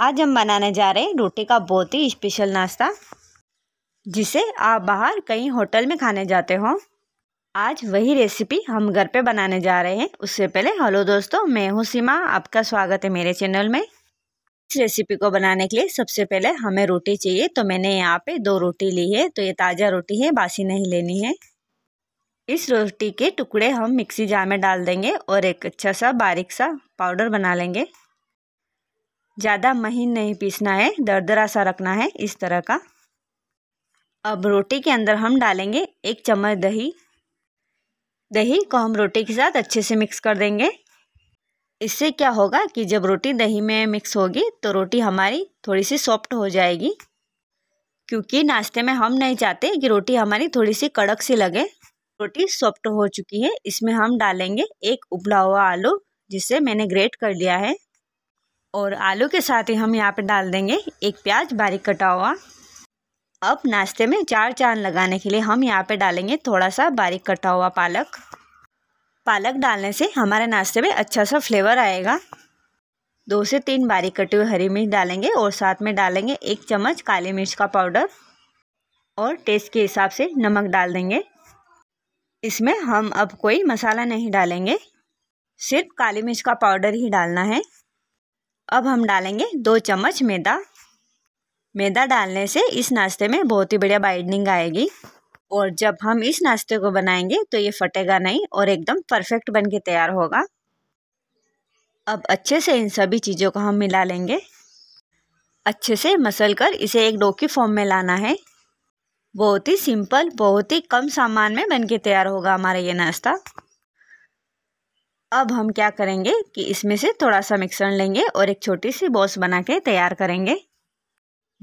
आज हम बनाने जा रहे हैं रोटी का बहुत ही स्पेशल नाश्ता जिसे आप बाहर कहीं होटल में खाने जाते हो आज वही रेसिपी हम घर पे बनाने जा रहे हैं उससे पहले हेलो दोस्तों मैं हूँ सीमा आपका स्वागत है मेरे चैनल में इस रेसिपी को बनाने के लिए सबसे पहले हमें रोटी चाहिए तो मैंने यहाँ पे दो रोटी ली है तो ये ताज़ा रोटी है बासी नहीं लेनी है इस रोटी के टुकड़े हम मिक्सी जार में डाल देंगे और एक अच्छा सा बारीक सा पाउडर बना लेंगे ज़्यादा महीन नहीं पीसना है दरदरा सा रखना है इस तरह का अब रोटी के अंदर हम डालेंगे एक चम्मच दही दही को हम रोटी के साथ अच्छे से मिक्स कर देंगे इससे क्या होगा कि जब रोटी दही में मिक्स होगी तो रोटी हमारी थोड़ी सी सॉफ्ट हो जाएगी क्योंकि नाश्ते में हम नहीं चाहते कि रोटी हमारी थोड़ी सी कड़क सी लगे रोटी सॉफ्ट हो चुकी है इसमें हम डालेंगे एक उबला हुआ आलू जिसे मैंने ग्रेट कर लिया है और आलू के साथ ही हम यहाँ पे डाल देंगे एक प्याज बारीक कटा हुआ अब नाश्ते में चार चांद लगाने के लिए हम यहाँ पे डालेंगे थोड़ा सा बारीक कटा हुआ पालक पालक डालने से हमारे नाश्ते में अच्छा सा फ्लेवर आएगा दो से तीन बारीक कटी हुई हरी मिर्च डालेंगे और साथ में डालेंगे एक चम्मच काली मिर्च का पाउडर और टेस्ट के हिसाब से नमक डाल देंगे इसमें हम अब कोई मसाला नहीं डालेंगे सिर्फ काली मिर्च का पाउडर ही डालना है अब हम डालेंगे दो चम्मच मैदा मैदा डालने से इस नाश्ते में बहुत ही बढ़िया बाइडनिंग आएगी और जब हम इस नाश्ते को बनाएंगे तो ये फटेगा नहीं और एकदम परफेक्ट बन के तैयार होगा अब अच्छे से इन सभी चीज़ों को हम मिला लेंगे अच्छे से मसल कर इसे एक डो की फॉर्म में लाना है बहुत ही सिंपल बहुत ही कम सामान में बन के तैयार होगा हमारा ये नाश्ता अब हम क्या करेंगे कि इसमें से थोड़ा सा मिक्सर लेंगे और एक छोटी सी बॉस बना के तैयार करेंगे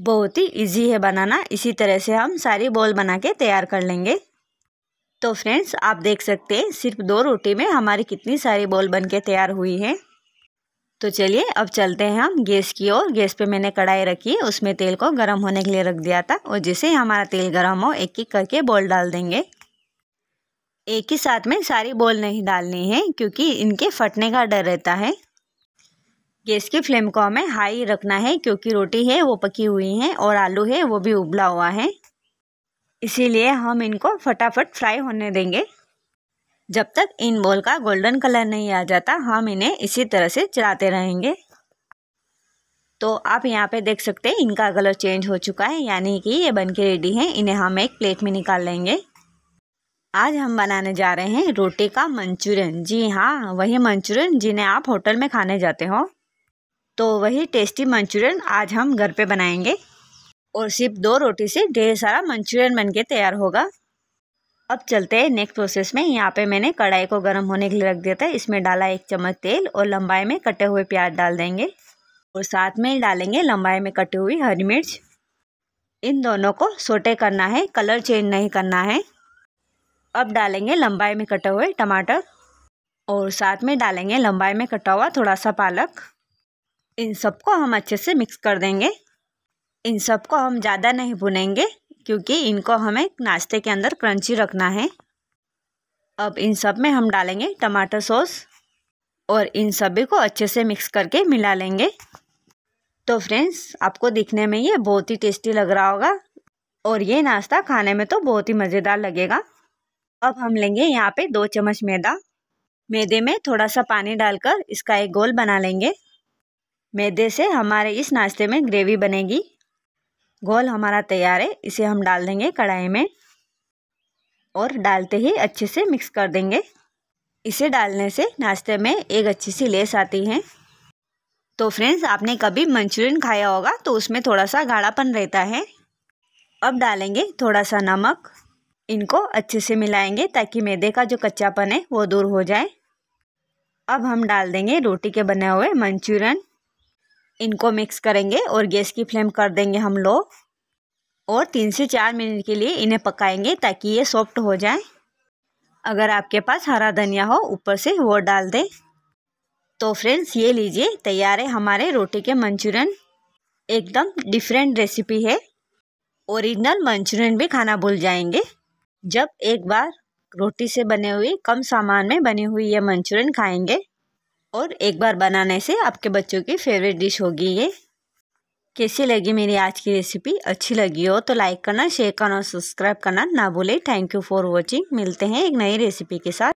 बहुत ही इजी है बनाना इसी तरह से हम सारी बॉल बना के तैयार कर लेंगे तो फ्रेंड्स आप देख सकते हैं सिर्फ दो रोटी में हमारी कितनी सारी बॉल बन के तैयार हुई है तो चलिए अब चलते हैं हम गैस की ओर गैस पे मैंने कढ़ाई रखी उसमें तेल को गर्म होने के लिए रख दिया था और जैसे हमारा तेल गर्म हो एक एक करके बॉल डाल देंगे एक ही साथ में सारी बॉल नहीं डालनी है क्योंकि इनके फटने का डर रहता है गैस की फ्लेम को हमें हाई रखना है क्योंकि रोटी है वो पकी हुई है और आलू है वो भी उबला हुआ है इसीलिए हम इनको फटाफट फ्राई होने देंगे जब तक इन बॉल का गोल्डन कलर नहीं आ जाता हम इन्हें इसी तरह से चलाते रहेंगे तो आप यहाँ पे देख सकते हैं इनका कलर चेंज हो चुका है यानी कि ये बन के रेडी है इन्हें हम एक प्लेट में निकाल लेंगे आज हम बनाने जा रहे हैं रोटी का मंचूरियन जी हाँ वही मंचूरियन जिन्हें आप होटल में खाने जाते हो तो वही टेस्टी मंचूरियन आज हम घर पे बनाएंगे और सिर्फ दो रोटी से ढेर सारा मंचूरियन बनके तैयार होगा अब चलते हैं नेक्स्ट प्रोसेस में यहाँ पे मैंने कढ़ाई को गर्म होने के लिए रख दिया था इसमें डाला एक चम्मच तेल और लंबाई में कटे हुए प्याज डाल देंगे और साथ में डालेंगे लंबाई में कटी हुई हरी मिर्च इन दोनों को सोटे करना है कलर चेंज नहीं करना है अब डालेंगे लंबाई में कटे हुए टमाटर और साथ में डालेंगे लंबाई में कटा हुआ थोड़ा सा पालक इन सबको हम अच्छे से मिक्स कर देंगे इन सबको हम ज़्यादा नहीं भुनेंगे क्योंकि इनको हमें नाश्ते के अंदर क्रंची रखना है अब इन सब में हम डालेंगे टमाटर सॉस और इन सभी को अच्छे से मिक्स करके मिला लेंगे तो फ्रेंड्स आपको दिखने में ये बहुत ही टेस्टी लग रहा होगा और ये नाश्ता खाने में तो बहुत ही मज़ेदार लगेगा अब हम लेंगे यहाँ पे दो चम्मच मैदा मैदे में थोड़ा सा पानी डालकर इसका एक गोल बना लेंगे मैदे से हमारे इस नाश्ते में ग्रेवी बनेगी गोल हमारा तैयार है इसे हम डाल देंगे कढ़ाई में और डालते ही अच्छे से मिक्स कर देंगे इसे डालने से नाश्ते में एक अच्छी सी लेस आती है तो फ्रेंड्स आपने कभी मंचूरियन खाया होगा तो उसमें थोड़ा सा गाढ़ापन रहता है अब डालेंगे थोड़ा सा नमक इनको अच्छे से मिलाएंगे ताकि मैदे का जो कच्चापन है वो दूर हो जाए अब हम डाल देंगे रोटी के बने हुए मंचूरियन इनको मिक्स करेंगे और गैस की फ्लेम कर देंगे हम लो और तीन से चार मिनट के लिए इन्हें पकाएंगे ताकि ये सॉफ्ट हो जाए अगर आपके पास हरा धनिया हो ऊपर से वो डाल दें तो फ्रेंड्स ये लीजिए तैयार है हमारे रोटी के मंचूरियन एकदम डिफरेंट रेसिपी है ओरिजिनल मंचूरियन भी खाना भूल जाएंगे जब एक बार रोटी से बने हुए कम सामान में बनी हुई ये मंचूरियन खाएंगे और एक बार बनाने से आपके बच्चों की फेवरेट डिश होगी ये कैसी लगी मेरी आज की रेसिपी अच्छी लगी हो तो लाइक करना शेयर करना और सब्सक्राइब करना ना भूले थैंक यू फॉर वॉचिंग मिलते हैं एक नई रेसिपी के साथ